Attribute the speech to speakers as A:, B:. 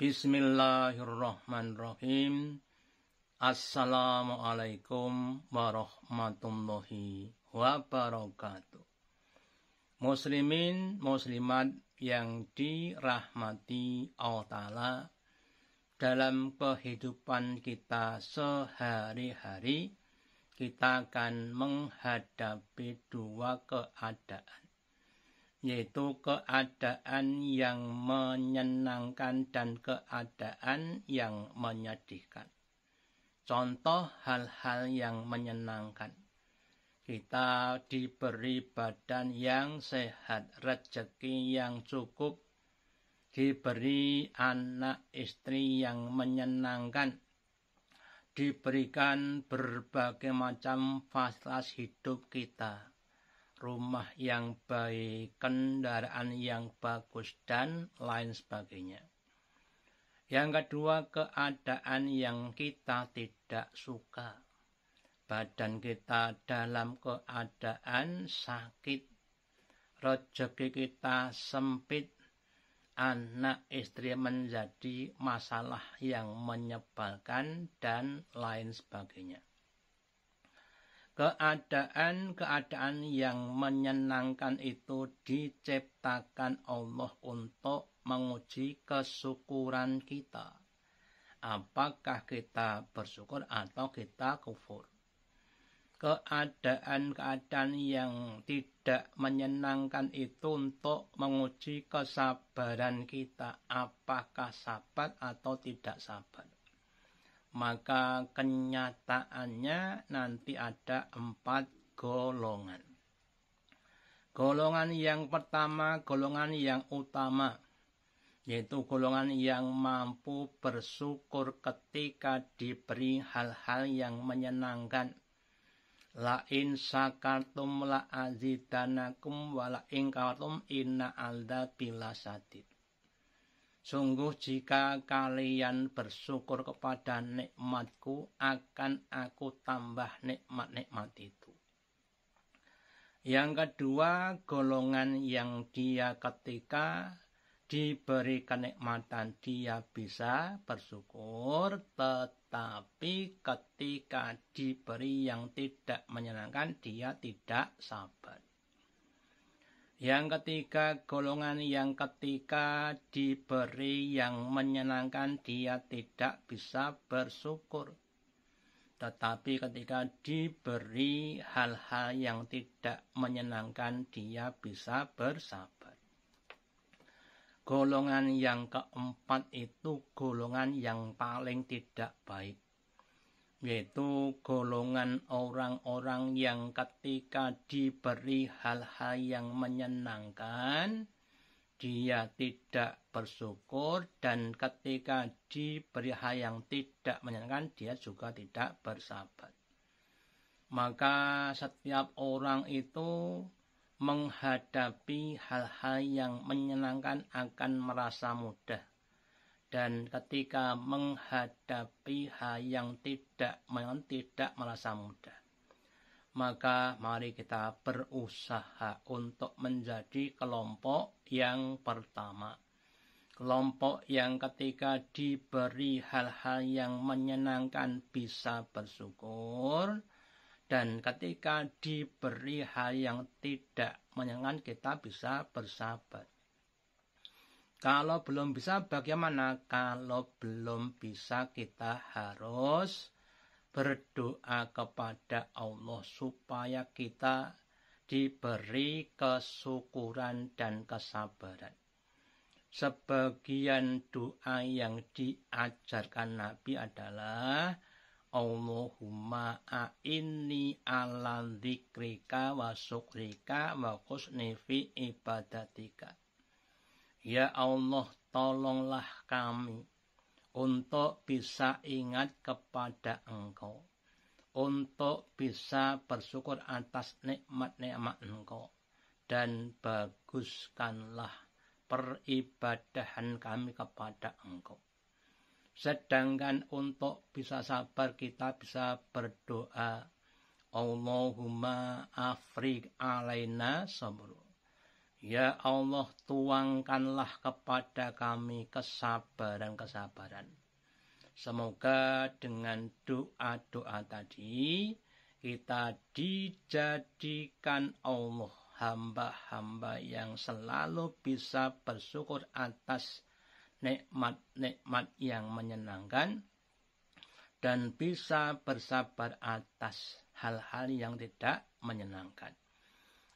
A: Bismillahirrahmanirrahim. Assalamualaikum warahmatullahi wabarakatuh. Muslimin, muslimat yang dirahmati Allah Ta'ala dalam kehidupan kita sehari-hari, kita akan menghadapi dua keadaan yaitu keadaan yang menyenangkan dan keadaan yang menyedihkan. Contoh hal-hal yang menyenangkan. Kita diberi badan yang sehat, rezeki yang cukup, diberi anak istri yang menyenangkan, diberikan berbagai macam fasilitas hidup kita, rumah yang baik, kendaraan yang bagus, dan lain sebagainya. Yang kedua, keadaan yang kita tidak suka. Badan kita dalam keadaan sakit, Rezeki kita sempit, anak istri menjadi masalah yang menyebalkan, dan lain sebagainya. Keadaan-keadaan yang menyenangkan itu diciptakan Allah untuk menguji kesyukuran kita. Apakah kita bersyukur atau kita kufur? Keadaan-keadaan yang tidak menyenangkan itu untuk menguji kesabaran kita. Apakah sabar atau tidak sabar? maka kenyataannya nanti ada empat golongan. Golongan yang pertama, golongan yang utama, yaitu golongan yang mampu bersyukur ketika diberi hal-hal yang menyenangkan. La in sakartum la azidanakum wa la kawartum inna alda bila sadid. Sungguh jika kalian bersyukur kepada nikmatku, akan aku tambah nikmat-nikmat itu. Yang kedua, golongan yang dia ketika diberi kenikmatan dia bisa bersyukur, tetapi ketika diberi yang tidak menyenangkan dia tidak sabar. Yang ketiga, golongan yang ketika diberi yang menyenangkan dia tidak bisa bersyukur. Tetapi ketika diberi hal-hal yang tidak menyenangkan dia bisa bersabar. Golongan yang keempat itu golongan yang paling tidak baik yaitu golongan orang-orang yang ketika diberi hal-hal yang menyenangkan, dia tidak bersyukur, dan ketika diberi hal yang tidak menyenangkan, dia juga tidak bersabar. Maka setiap orang itu menghadapi hal-hal yang menyenangkan akan merasa mudah dan ketika menghadapi hal yang tidak yang tidak merasa mudah. Maka mari kita berusaha untuk menjadi kelompok yang pertama. Kelompok yang ketika diberi hal-hal yang menyenangkan bisa bersyukur. Dan ketika diberi hal yang tidak menyenangkan kita bisa bersabar kalau belum bisa bagaimana? Kalau belum bisa kita harus berdoa kepada Allah supaya kita diberi kesyukuran dan kesabaran. Sebagian doa yang diajarkan Nabi adalah Allahumma a'inni ala dzikrika wa syukrika wa husni ibadatika. Ya Allah, tolonglah kami untuk bisa ingat kepada Engkau, untuk bisa bersyukur atas nikmat-nikmat Engkau, dan baguskanlah peribadahan kami kepada Engkau. Sedangkan untuk bisa sabar kita bisa berdoa Allahumma afrik alaina sabru Ya Allah, tuangkanlah kepada kami kesabaran-kesabaran. Semoga dengan doa-doa tadi, kita dijadikan Allah hamba-hamba yang selalu bisa bersyukur atas nikmat-nikmat yang menyenangkan dan bisa bersabar atas hal-hal yang tidak menyenangkan.